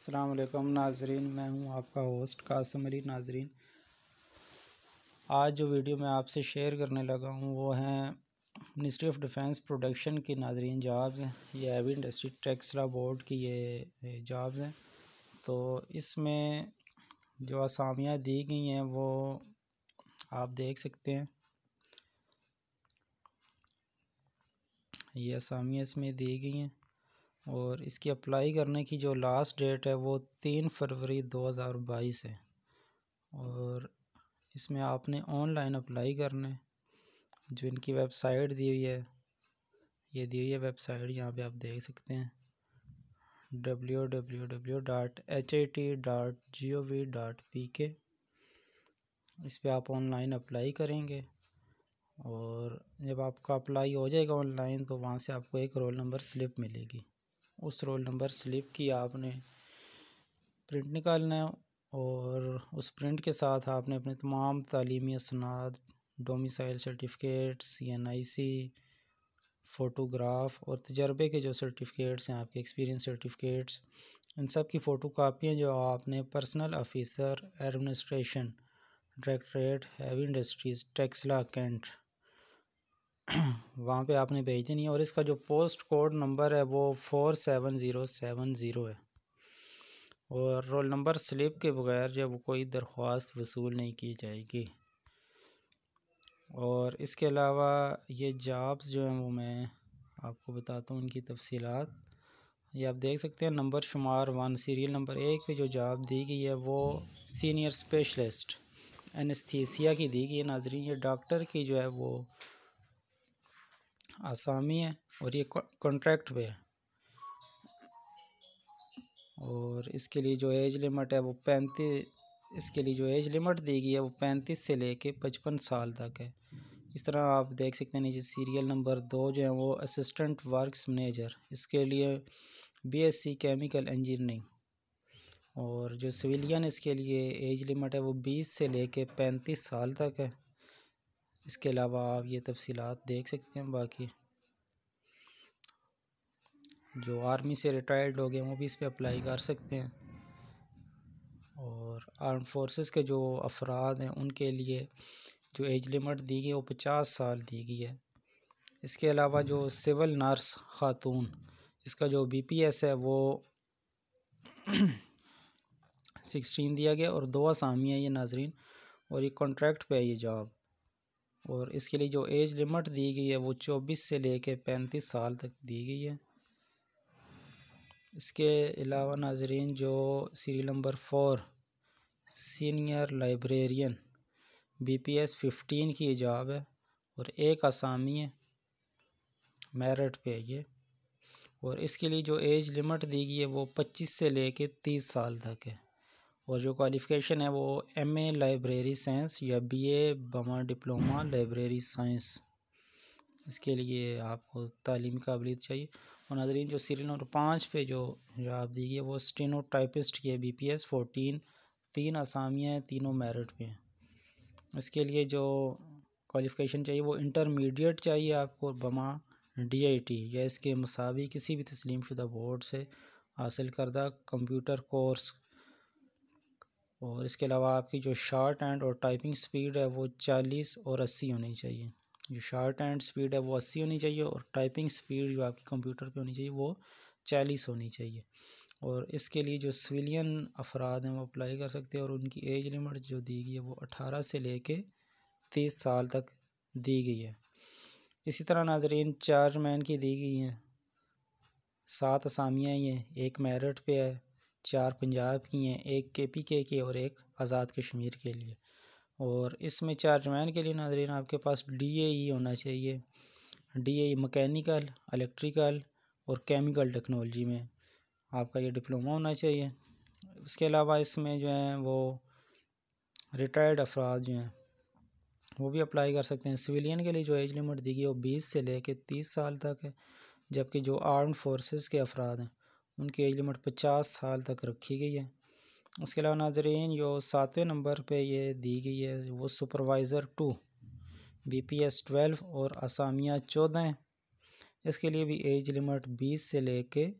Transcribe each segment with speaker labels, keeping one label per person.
Speaker 1: असलकम नाजरीन मैं हूं आपका होस्ट कासम अली नाजरीन आज जो वीडियो मैं आपसे शेयर करने लगा हूं वो हैं मिनिस्ट्री ऑफ डिफेंस प्रोडक्शन की नाजरीन जॉब्स हैं ये एवी इंडस्ट्री टैक्सला बोर्ड की ये जॉब्स हैं तो इसमें जो आसामियाँ दी गई हैं वो आप देख सकते हैं ये आसामियाँ इसमें दी गई हैं और इसकी अप्लाई करने की जो लास्ट डेट है वो तीन फरवरी 2022 है और इसमें आपने ऑनलाइन अप्लाई करना है जो इनकी वेबसाइट दी हुई है ये दी हुई है वेबसाइट यहाँ पे आप देख सकते हैं W W W dot H I T dot G O V dot P K इस पर आप ऑनलाइन अप्लाई करेंगे और जब आपका अप्लाई हो जाएगा ऑनलाइन तो वहाँ से आपको एक रोल नंबर स्लिप मिलेगी उस रोल नंबर स्लिप की आपने प्रिंट निकालना है और उस प्रिंट के साथ आपने अपने तमाम तलीमी असनाद domicile certificate C N I C photograph और तजर्बे के जो सर्टिफिकेट्स हैं आपके एक्सपीरियंस सर्टिफिकेट्स इन सब की फ़ोटो कापियाँ जो आपने personal officer administration directorate heavy industries Taxila cantt वहाँ पे आपने भेज देनी है और इसका जो पोस्ट कोड नंबर है वो four seven zero seven zero है और रोल नंबर स्लिप के बगैर जब कोई दरख्वास्त वसूल नहीं की जाएगी और इसके अलावा ये जॉब्स जो हैं वो मैं आपको बताता हूँ उनकी तफसीलात ये आप देख सकते हैं नंबर शुमार वन सीरियल नंबर एक पे जो जॉब दी गई है वो सीनियर स्पेशलिस्ट एनस्थीसिया की दी गई है नाजरीन ये डॉक्टर की जो है वो आसामी है और ये कॉन्ट्रैक्ट पे है और इसके लिए जो एज लिमिट है वो पैंतीस इसके लिए जो एज लिमिट दी गई है वो पैंतीस से लेके पचपन साल तक है इस तरह आप देख सकते हैं नीचे सीरियल नंबर दो जो है वो असिस्टेंट वर्क्स मैनेजर इसके लिए बीएससी केमिकल इंजीनियरिंग और जो सिविलियन इसके लिए एज लिमिट है वो बीस से लेके पैंतीस साल तक है इसके अलावा आप ये तफसीत देख सकते हैं बाकी जो आर्मी से रिटायर्ड हो गए वो भी इस पर अप्लाई कर सकते हैं और आर्म फोर्सेस के जो अफराद हैं उनके लिए जो एज लिमिट दी गई वो पचास साल दी गई है इसके अलावा जो सिविल नर्स ख़ातून इसका जो बीपीएस है वो सिक्सटीन दिया गया और दो आसामियाँ ये नाजरीन और ये कॉन्ट्रैक्ट पे है ये जॉब और इसके लिए जो एज लिमिट दी गई है वो चौबीस से लेके पैंतीस साल तक दी गई है इसके अलावा नाजरीन जो serial number four senior librarian B P S fifteen की जॉब है और एक आसामी है मेरिट पे ये और इसके लिए जो एज लिमिट दी गई है वो पच्चीस से लेके तीस साल तक है और जो क्वालिफ़िकेशन है वो एम ए लाइब्रेरी साइंस या बी ए बमा डिप्लोमा लाइब्रेरी साइंस इसके लिए आपको तालीम काबिलियत चाहिए और नाजरीन जो सीरियल नंबर पाँच पे जो जवाब आप दीजिए वो स्टेनो टाइपिस्ट की है बी पी एस फोटीन तीन आसामियाँ हैं तीनों मेरिट पे हैं इसके लिए जो क्वालिफ़िकेशन चाहिए वो इंटरमीडिएट चाहिए आपको बमा डी आई टी या इसके मसावी किसी भी तस्लीम शुदा बोर्ड से हासिल करदा कंप्यूटर कोर्स और इसके अलावा आपकी जो शार्ट एंड और टाइपिंग स्पीड है वो चालीस और अस्सी होनी चाहिए जो शार्ट एंड स्पीड है वो अस्सी होनी चाहिए और टाइपिंग स्पीड जो आपकी कंप्यूटर पे होनी चाहिए वो चालीस होनी चाहिए और इसके लिए जो सिविलियन अफराद हैं वो अप्लाई कर सकते हैं और उनकी एज लिमिट जो दी गई है वो अठारह से ले कर तीस साल तक दी गई है इसी तरह नाजरीन चार मैन की दी गई हैं सात असामियाँ ये एक मेरिट पे है चार पंजाब की हैं एक के पी के की और एक आज़ाद कश्मीर के लिए और इसमें चार जमैन के लिए नाजरीन आपके पास डी ए ई होना चाहिए डी ए मकैनिकल इलेक्ट्रिकल और केमिकल टेक्नोलॉजी में आपका ये डिप्लोमा होना चाहिए उसके अलावा इसमें जो है वो रिटायर्ड अफराद जो हैं वो भी अप्लाई कर सकते हैं सिविलियन के लिए जो एज लिमिट दी गई वो बीस से ले कर तीस साल तक है जबकि जो आर्म फोर्सेस के अफराद हैं उनकी एज लिमिट पचास साल तक रखी गई है उसके अलावा नाजरीन जो सातवें नंबर पे ये दी गई है वो supervisor two B P S twelve और असामिया चौदह हैं इसके लिए भी एज लिमिट बीस से ले कर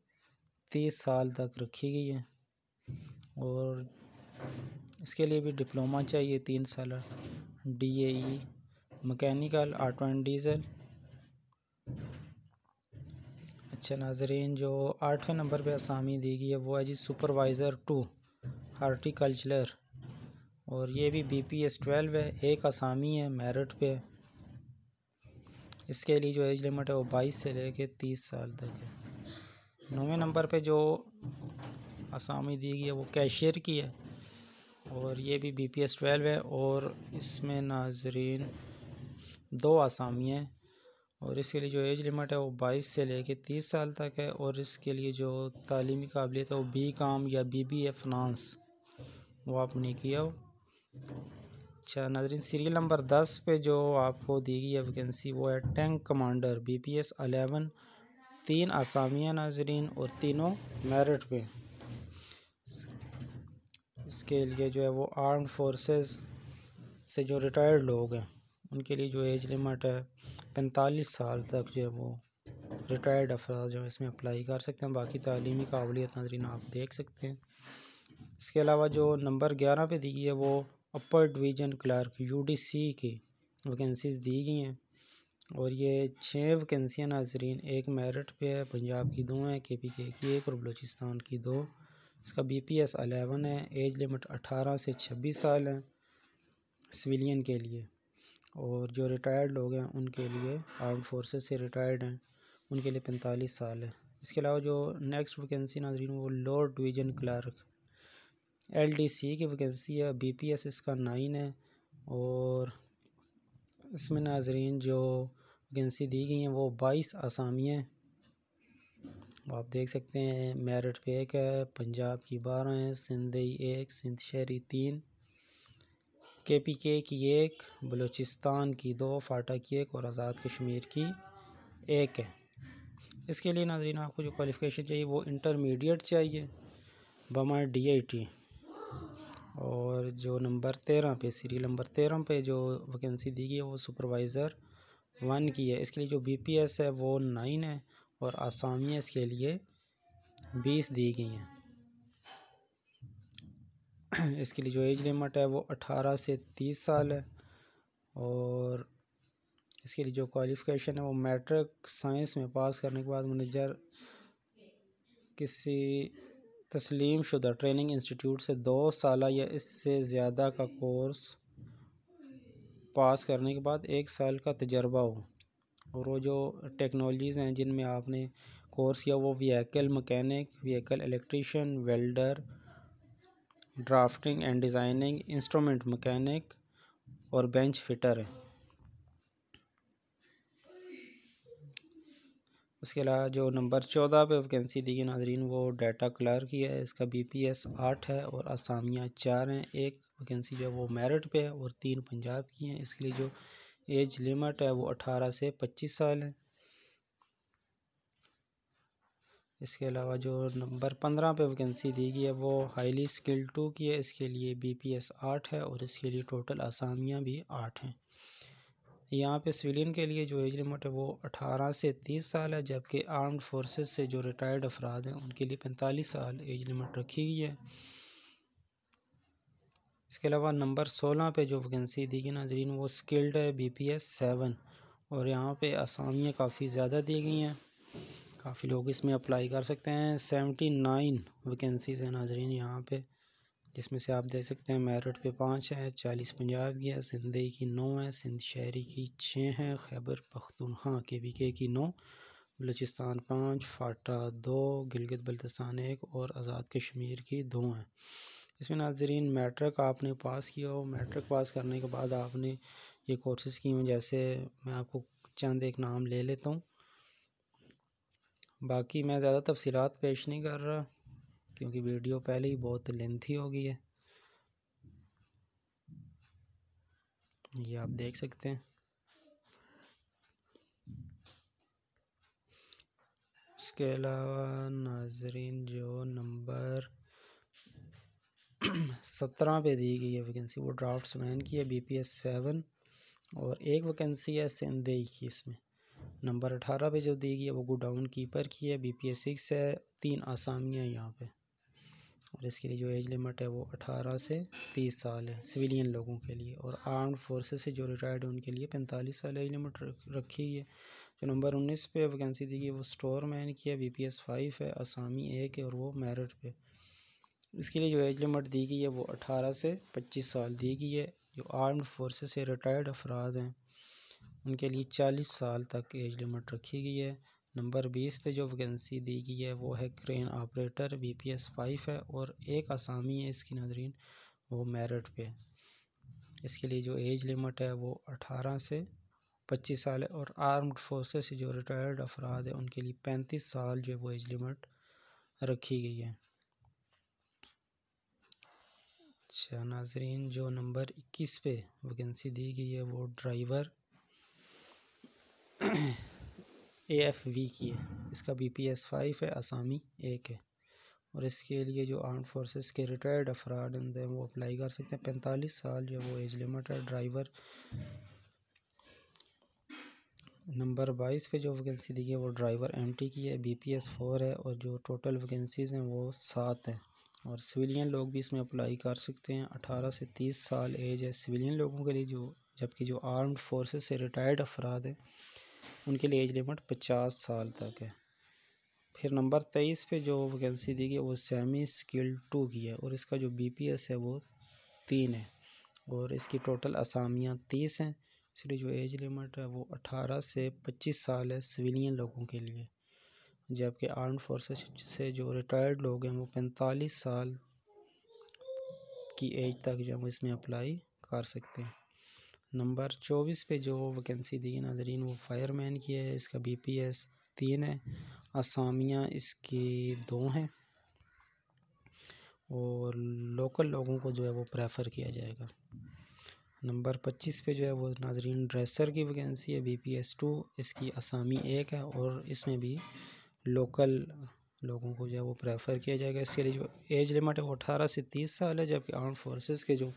Speaker 1: तीस साल तक रखी गई है और इसके लिए भी डिप्लोमा चाहिए तीन साल D A mechanical auto and diesel अच्छा नाजरीन जो आठवें नंबर पे आसामी दी गई है वो है जी सुपरवाइज़र टू हार्टिकल्चर और ये भी बी पी एस ट्वेल्व है एक आसामी है मेरिट पे इसके लिए जो एज लिमिट है वो बाईस से लेके तीस साल तक है नौवें नंबर पे जो आसामी दी गई है वो कैशियर की है और ये भी बी पी एस ट्वेल्व है और इसमें नाजरीन दो आसामी हैं और इसके लिए जो एज लिमिट है वो बाईस से लेके तीस साल तक है और इसके लिए जो तालीमी काबिलियत है वो बी काम या बी बी ए फ्रांस वो आपने किया हो अच्छा नाजरीन सीरियल नंबर दस पे जो आपको दी गई है वैकेंसी वो है tank commander B P S eleven तीन आसामिया नाजरीन और तीनों मेरिट पे इसके लिए जो है वो आर्म फोर्सेस से जो रिटायर्ड लोग हैं उनके लिए जो एज लिमिट है पैंतालीस साल तक जो है वो रिटायर्ड अफराद जो है इसमें अप्लाई कर सकते हैं बाकी तलीमी काबिलियत नाजरीन आप देख सकते हैं इसके अलावा जो नंबर ग्यारह पे दी गई है वो upper division clerk U D C की वैकेंसीज दी गई हैं और ये छः वैकेंसियाँ नाजरीन एक मेरिट पे है पंजाब की दो हैं के पी के की एक और बलूचिस्तान की दो इसका बी पी एस अलेवन है एज लिमिट अठारह से छब्बीस साल है सिविलियन के लिए और जो रिटायर्ड लोग हैं उनके लिए आर्म फोर्सेस से रिटायर्ड हैं उनके लिए पैंतालीस साल है इसके अलावा जो नेक्स्ट वैकेंसी नाजरीन वो lower division clerk L D C की वैकेंसी है बी पी एस इसका नाइन है और इसमें नाजरीन जो वैकेंसी दी गई हैं वो बाईस आसामियाँ आप देख सकते हैं मेरठ पे एक है पंजाब की बारह हैं सिंधई एक सिंध शहरी तीन के पी के की एक बलूचिस्तान की दो फाटा की एक और आज़ाद कश्मीर की एक है इसके लिए नाजरीन आपको जो क्वालिफ़िकेशन चाहिए वो इंटरमीडिएट चाहिए बमा डी आई टी और जो नंबर तेरह पे सीरियल नंबर तेरह पे जो वैकेंसी दी गई है वो सुपरवाइज़र वन की है इसके लिए जो बी पी एस है वो नाइन है और आसामियाँ इसके लिए बीस दी गई हैं इसके लिए जो एज लिमिट है वो अठारह से तीस साल है और इसके लिए जो क्वालिफ़िकेशन है वो मैट्रिक साइंस में पास करने के बाद मैनेजर किसी तस्लीम शुदा ट्रेनिंग इंस्टीट्यूट से दो साल या इससे ज़्यादा का कोर्स पास करने के बाद एक साल का तजर्बा हो और वो जो टेक्नोलॉजीज़ हैं जिनमें आपने कोर्स किया वो vehicle mechanic vehicle electrician welder drafting and designing instrument mechanic और बेंच फिटर है उसके अलावा जो नंबर चौदह पे वैकेंसी दी गई नाजरीन वो डाटा क्लर्क की है इसका बीपीएस आठ है और असामियाँ चार हैं एक वैकेंसी जो है वो मेरिट पे है और तीन पंजाब की हैं इसके लिए जो एज लिमिट है वो अठारह से पच्चीस साल है इसके अलावा जो नंबर पंद्रह पे वैकेंसी दी गई है वो हाईली स्किल टू की है इसके लिए बी पी एस आठ है और इसके लिए टोटल आसामियाँ भी आठ हैं यहाँ पे सिविलियन के लिए जो एज लिमिट है वो अठारह से तीस साल है जबकि आर्म्ड फोर्सेस से जो रिटायर्ड अफराद हैं उनके लिए पैंतालीस साल एज लिमिट रखी गई है इसके अलावा नंबर सोलह पे जो वैकेंसी दी गई नाजरीन वो स्किल्ड है बी पी एस सेवन और यहाँ पे आसामियाँ काफ़ी ज़्यादा दी गई हैं काफ़ी लोग इसमें अप्लाई कर सकते हैं सेवेंटी नाइन वैकेंसीज़ हैं नाजरीन यहाँ पे जिसमें से आप देख सकते हैं मेरठ पे पाँच है चालीस पंजाब की है सिंधई की नौ है सिंध शहरी की छः हैं खैबर पख्तूनखा के वी के की नौ बलूचिस्तान पाँच फाटा दो गिलगित बल्तिस्तान एक और आज़ाद कश्मीर की दो हैं इसमें नाजरीन मैट्रिक आपने पास किया हो मैट्रिक पास करने के बाद आपने ये कोर्सेज़ किए हैं जैसे मैं आपको चंद एक नाम ले लेता हूँ बाकी मैं ज़्यादा तफसीत पेश नहीं कर रहा क्योंकि वीडियो पहले ही बहुत लेंथी हो गई है ये आप देख सकते हैं इसके अलावा नाजरीन जो नंबर सत्रह पे दी गई है वैकेंसी वो ड्राफ्ट्समैन की है बी पी एस सेवन और एक वैकेंसी है सिंधई की इसमें नंबर अठारह पे जो दी गई है वो गोडाउन कीपर की है बी पी एस सिक्स है तीन आसामियाँ यहाँ पे और इसके लिए जो एज लिमिट है वो अठारह से तीस साल है सिविलियन लोगों के लिए और आर्म्ड फोर्सेस से जो रिटायर्ड है उनके लिए पैंतालीस साल एज लिमिट रखी है जो नंबर उन्नीस पे वैकेंसी दी गई है वो स्टोर मैन की है बी पी एस फाइव है आसामी एक है और वो मेरिट पे इसके लिए जो एज लिमिट दी गई है वो अठारह से पच्चीस साल दी गई है जो आर्म्ड फोर्सेस से रिटायर्ड अफराद हैं उनके लिए चालीस साल तक एज लिमिट रखी गई है नंबर बीस पे जो वैकेंसी दी गई है वो है crane operator B P S five है और एक आसामी है इसकी नाजरीन वो मेरिट पे है इसके लिए जो एज लिमिट है वो अठारह से पच्चीस साल है और आर्म्ड फोर्सेस से जो रिटायर्ड अफराद है उनके लिए पैंतीस साल जो है वो एज लिमिट रखी गई है अच्छा नाजरीन जो नंबर इक्कीस पे वैकेंसी दी गई है वो ड्राइवर ए एफ वी की है इसका बी पी एस फाइव है आसामी एक है और इसके लिए जो आर्म फोर्सेस के रिटायर्ड अफराद हैं वो अप्लाई कर सकते हैं पैंतालीस साल जो वो एज लिमिट है ड्राइवर नंबर बाईस पे जो वैकेंसी दी गई है वो ड्राइवर एमटी की है बीपीएस फोर है और जो टोटल वैकेंसीज़ हैं वो सात हैं और सिविलियन लोग भी इसमें अप्लाई कर सकते हैं अठारह से तीस साल एज है सिविलियन लोगों के लिए जो जबकि जो आर्म्ड फोर्सेस से रिटायर्ड अफराद हैं उनके लिए एज लिमिट पचास साल तक है फिर नंबर तेईस पे जो वैकेंसी दी गई वो सेमी स्किल टू की है और इसका जो बीपीएस है वो तीन है और इसकी टोटल असामियाँ तीस हैं इसलिए जो एज लिमिट है वो अठारह से पच्चीस साल है सिविलियन लोगों के लिए जबकि आर्म फोर्सेस से जो रिटायर्ड लोग हैं वो पैंतालीस साल की एज तक जो है वो इसमें अप्लाई कर सकते हैं नंबर चौबीस पे जो वैकेंसी दी है नाजरीन वो फायरमैन की है इसका बी पी एस तीन है असामियाँ इसकी दो हैं और लोकल लोगों को जो है वो प्रेफर किया जाएगा नंबर पच्चीस पे जो है वो नाजरीन ड्रेसर की वैकेंसी है बी पी एस टू इसकी असामी एक है और इसमें भी लोकल लोगों को जो है वो प्रेफर किया जाएगा इसके लिए जो एज लिमिट है वो अठारह से तीस साल है जबकि आर्म फोर्सेस के जो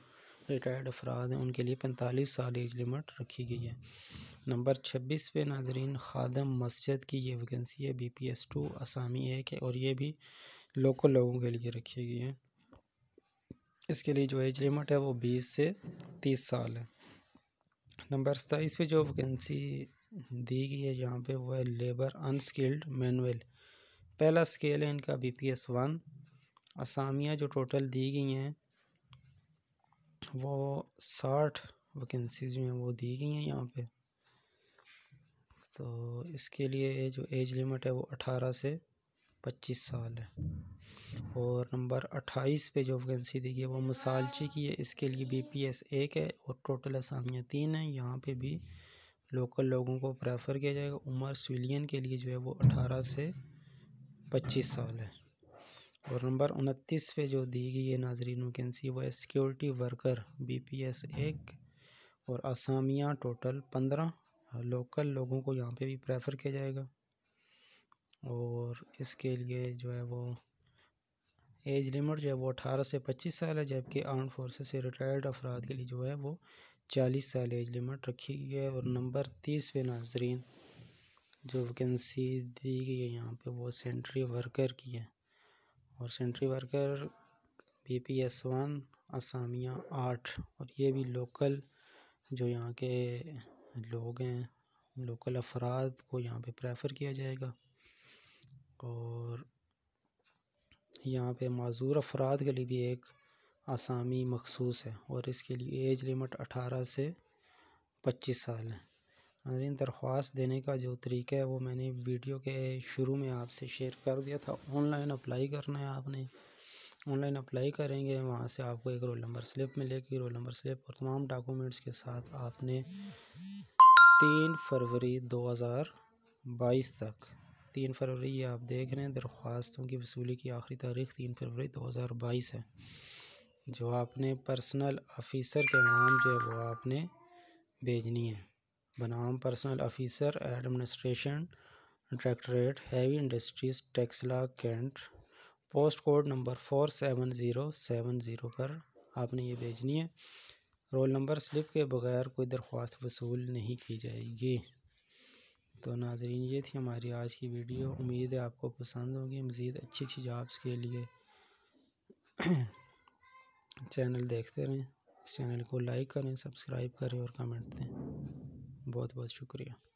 Speaker 1: रिटायर्ड अफराद हैं उनके लिए पैंतालीस साल एज लिमिट रखी गई है नंबर छब्बीस पे नाजरीन खादम मस्जिद की ये वैकेंसी है बी पी एस टू आसामी एक है और ये भी लोकल लोगों के लिए रखी गई है इसके लिए जो एज लिमिट है वो बीस से तीस साल है नंबर सताईस पे जो वैकेंसी दी गई है यहाँ पे वो है लेबर अनस्किल्ड मैनुअल पहला स्केल है इनका बी पी एस वन असामियाँ जो टोटल दी गई हैं वो साठ वैकेंसीज जो हैं वो दी गई हैं यहाँ पे तो इसके लिए जो एज लिमिट है वो अठारह से पच्चीस साल है और नंबर अट्ठाईस पे जो वैकेंसी दी गई है वो मसालची की है इसके लिए बी पी एस एक है और टोटल असामियाँ तीन हैं यहाँ पे भी लोकल लोगों को प्रेफर किया जाएगा उमर सिविलियन के लिए जो है वो अठारह से पच्चीस साल है और नंबर उनतीस पे जो दी गई है नाजरीन वैकेंसी वो है security worker B P S एक और असामिया टोटल पंद्रह लोकल लोगों को यहाँ पे भी प्रेफर किया जाएगा और इसके लिए जो है वो एज लिमिट जो है वो अठारह से पच्चीस साल है जबकि आर्म फोर्सेस से रिटायर्ड अफराद के लिए जो है वो चालीस साल एज लिमिट रखी गई है और नंबर तीस पे नाजरीन जो वैकेंसी दी गई है यहाँ पे वो सेंट्री वर्कर की है और sentry worker B P S one असामिया आठ और ये भी लोकल जो यहाँ के लोग हैं लोकल अफराद को यहाँ पे प्रेफर किया जाएगा और यहाँ पे मज़ूर अफराद के लिए भी एक आसामी मखसूस है और इसके लिए एज लिमिट अठारह से पच्चीस साल है नाजरीन दरख्वास्त देने का जो तरीका है वो मैंने वीडियो के शुरू में आपसे शेयर कर दिया था ऑनलाइन अप्लाई करना है आपने ऑनलाइन अप्लाई करेंगे वहाँ से आपको एक रोल नंबर स्लिप मिलेगी रोल नंबर स्लिप और तमाम डॉक्यूमेंट्स के साथ आपने तीन फरवरी 2022 तक तीन फरवरी ये आप देख रहे हैं दरख्वास्तों की वसूली की आखिरी तारीख तीन फरवरी 2022 है जो आपने पर्सनल ऑफिसर के नाम जो है वो आपने भेजनी है बनाम personal officer administration directorate heavy industries Taxila cantt post code number four seven zero seven zero पर आपने ये भेजनी है रोल नंबर स्लिप के बगैर कोई दरख्वास्त वसूल नहीं की जाएगी तो नाजरीन ये थी हमारी आज की वीडियो उम्मीद है आपको पसंद होगी मज़ीद अच्छी अच्छी जॉब्स के लिए चैनल देखते रहें इस चैनल को लाइक करें सब्सक्राइब करें और कमेंट दें बहुत बहुत शुक्रिया